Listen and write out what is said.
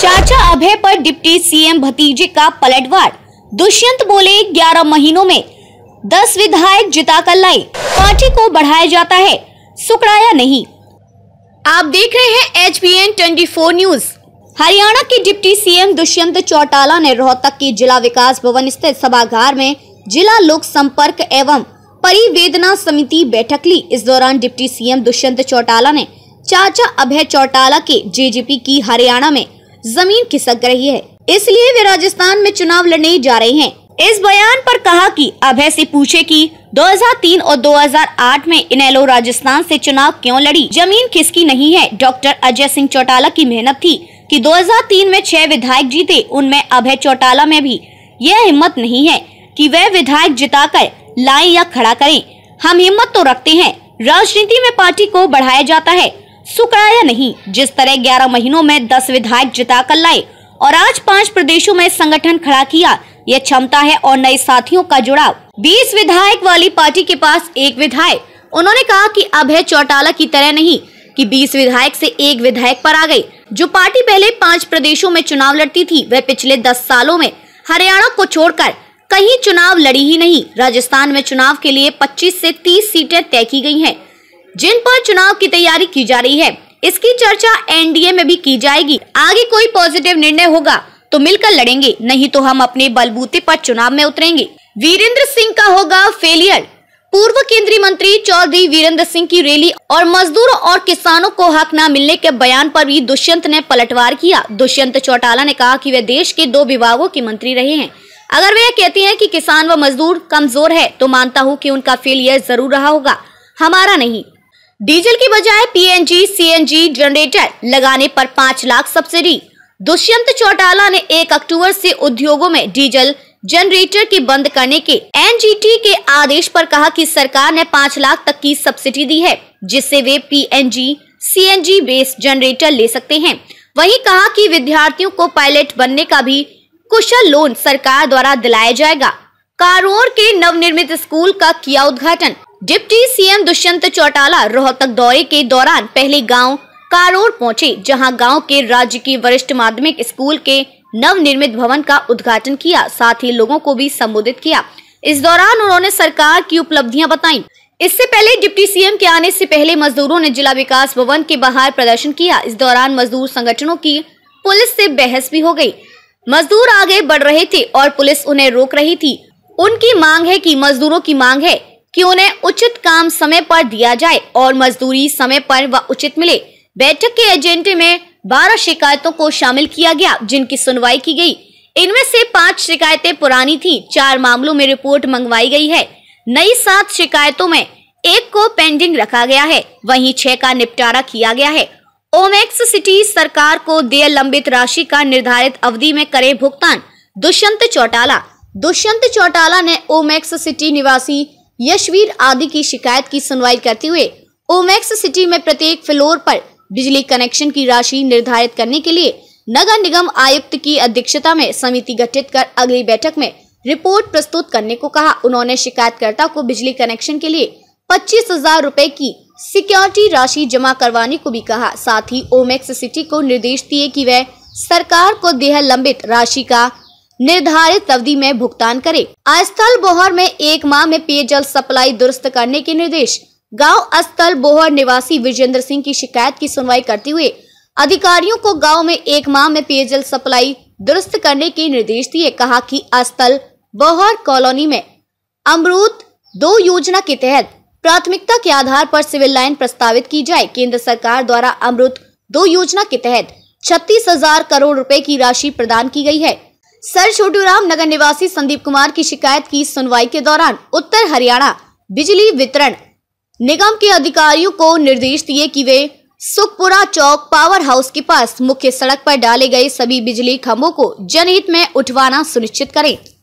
चाचा अभय पर deputy CM भतीजे का पलटवार दुष्यंत बोले 11 महीनों में 10 विधायक जिता कर लाए पार्टी को बढ़ाया जाता है सुकड़ाया नहीं आप देख रहे हैं H B N twenty news Haryana के डिप्टी सीएम दुष्यंत चौटाला ने रोहतक के जिला विकास भवन स्थित सभागार में जिला लोक संपर्क एवं परिवेदना समिति बैठक ली इस दौरान डिप्टी सीएम दुष्यंत चौटाला ने चाचा अभय चौटाला के जेजेपी की हरियाणा में जमीन खिसक रही है इसलिए वे राजस्थान में चुनाव लड़ने जा रहे हैं इस बयान पर कहा कि अभय ऐसी पूछे कि 2003 और 2008 में इनेलो राजस्थान से चुनाव क्यों लड़ी जमीन किसकी नहीं है डॉक्टर अजय सिंह चौटाला की मेहनत थी कि 2003 में छह विधायक जीते उनमें अभय चौटाला में भी यह हिम्मत नहीं है कि वह विधायक जिताकर लाएं या खड़ा करें हम हिम्मत तो रखते हैं राजनीति में पार्टी को बढ़ाया जाता है सुकराया नहीं जिस तरह 11 महीनों में 10 विधायक जिता कर लाए और आज पांच प्रदेशों में संगठन खड़ा किया यह क्षमता है और नए साथियों का जुड़ाव 20 विधायक वाली पार्टी के पास एक विधायक उन्होंने कहा कि अब है चौटाला की तरह नहीं कि 20 विधायक से एक विधायक पर आ गई जो पार्टी पहले पांच प्रदेशों में चुनाव लड़ती थी वह पिछले दस सालों में हरियाणा को छोड़कर कहीं चुनाव लड़ी ही नहीं राजस्थान में चुनाव के लिए पच्चीस ऐसी तीस सीटें तय की गयी है जिन पर चुनाव की तैयारी की जा रही है इसकी चर्चा एनडीए में भी की जाएगी आगे कोई पॉजिटिव निर्णय होगा तो मिलकर लड़ेंगे नहीं तो हम अपने बलबूते पर चुनाव में उतरेंगे वीरेंद्र सिंह का होगा फेलियर पूर्व केंद्रीय मंत्री चौधरी वीरेंद्र सिंह की रैली और मजदूरों और किसानों को हक न मिलने के बयान पर भी दुष्यंत ने पलटवार किया दुष्यंत चौटाला ने कहा कि वे देश के दो विभागों के मंत्री रहे हैं अगर वे कहती हैं कि किसान व मजदूर कमजोर है तो मानता हूं कि उनका फेलियर जरूर रहा होगा हमारा नहीं डीजल की बजाय पीएनजी सीएनजी जनरेटर लगाने पर पाँच लाख सब्सिडी दुष्यंत चौटाला ने एक अक्टूबर से उद्योगों में डीजल जनरेटर की बंद करने के एनजीटी के आदेश पर कहा कि सरकार ने पाँच लाख तक की सब्सिडी दी है जिससे वे पीएनजी सीएनजी बेस्ड जनरेटर ले सकते हैं वहीं कहा कि विद्यार्थियों को पायलट बनने का भी कुशल लोन सरकार द्वारा दिलाया जाएगा कारोर के नवनिर्मित स्कूल का किया उद्घाटन डिप्टी सीएम दुष्यंत चौटाला रोहतक दौरे के दौरान पहले गांव कारोर पहुंचे जहां गांव के राज्य की वरिष्ठ माध्यमिक स्कूल के नव निर्मित भवन का उद्घाटन किया साथ ही लोगों को भी संबोधित किया इस दौरान उन्होंने सरकार की उपलब्धियां बताई इससे पहले डिप्टी सीएम के आने से पहले मजदूरों ने जिला विकास भवन के बाहर प्रदर्शन किया इस दौरान मजदूर संगठनों की पुलिस से बहस भी हो गई मजदूर आगे बढ़ रहे थे और पुलिस उन्हें रोक रही थी उनकी मांग है कि मजदूरों की मांग है कि उन्हें उचित काम समय पर दिया जाए और मजदूरी समय पर व उचित मिले बैठक के एजेंडे में बारह शिकायतों को शामिल किया गया जिनकी सुनवाई की गई इनमें से पांच शिकायतें पुरानी थी चार मामलों में रिपोर्ट मंगवाई गई है नई सात शिकायतों में एक को पेंडिंग रखा गया है वहीं छह का निपटारा किया गया है ओमेक्स सिटी सरकार को देय लंबित राशि का निर्धारित अवधि में करे भुगतान दुष्यंत चौटाला दुष्यंत चौटाला ने ओमेक्स सिटी निवासी यशवीर आदि की शिकायत की सुनवाई करते हुए ओमैक्स सिटी में प्रत्येक फ्लोर पर बिजली कनेक्शन की राशि निर्धारित करने के लिए नगर निगम आयुक्त की अध्यक्षता में समिति गठित कर अगली बैठक में रिपोर्ट प्रस्तुत करने को कहा उन्होंने शिकायतकर्ता को बिजली कनेक्शन के लिए पच्चीस हजार रूपए की सिक्योरिटी राशि जमा करवाने को भी कहा साथ ही ओमेक्स सिटी को निर्देश दिए कि वह सरकार को देह लंबित राशि का निर्धारित अवधि में भुगतान करे अस्थल बोहर में एक माह में पेयजल सप्लाई दुरुस्त करने के निर्देश गांव अस्थल बोहर निवासी विजेंद्र सिंह की शिकायत की सुनवाई करते हुए अधिकारियों को गांव में एक माह में पेयजल सप्लाई दुरुस्त करने के निर्देश दिए कहा कि अस्थल बोहर कॉलोनी में अमृत दो योजना के तहत प्राथमिकता के आधार पर सिविल लाइन प्रस्तावित की जाए केंद्र सरकार द्वारा अमृत दो योजना के तहत छत्तीस हजार करोड़ रुपए की राशि प्रदान की गई है सर छोटूराम नगर निवासी संदीप कुमार की शिकायत की सुनवाई के दौरान उत्तर हरियाणा बिजली वितरण निगम के अधिकारियों को निर्देश दिए कि वे सुखपुरा चौक पावर हाउस के पास मुख्य सड़क पर डाले गए सभी बिजली खंभों को जनहित में उठवाना सुनिश्चित करें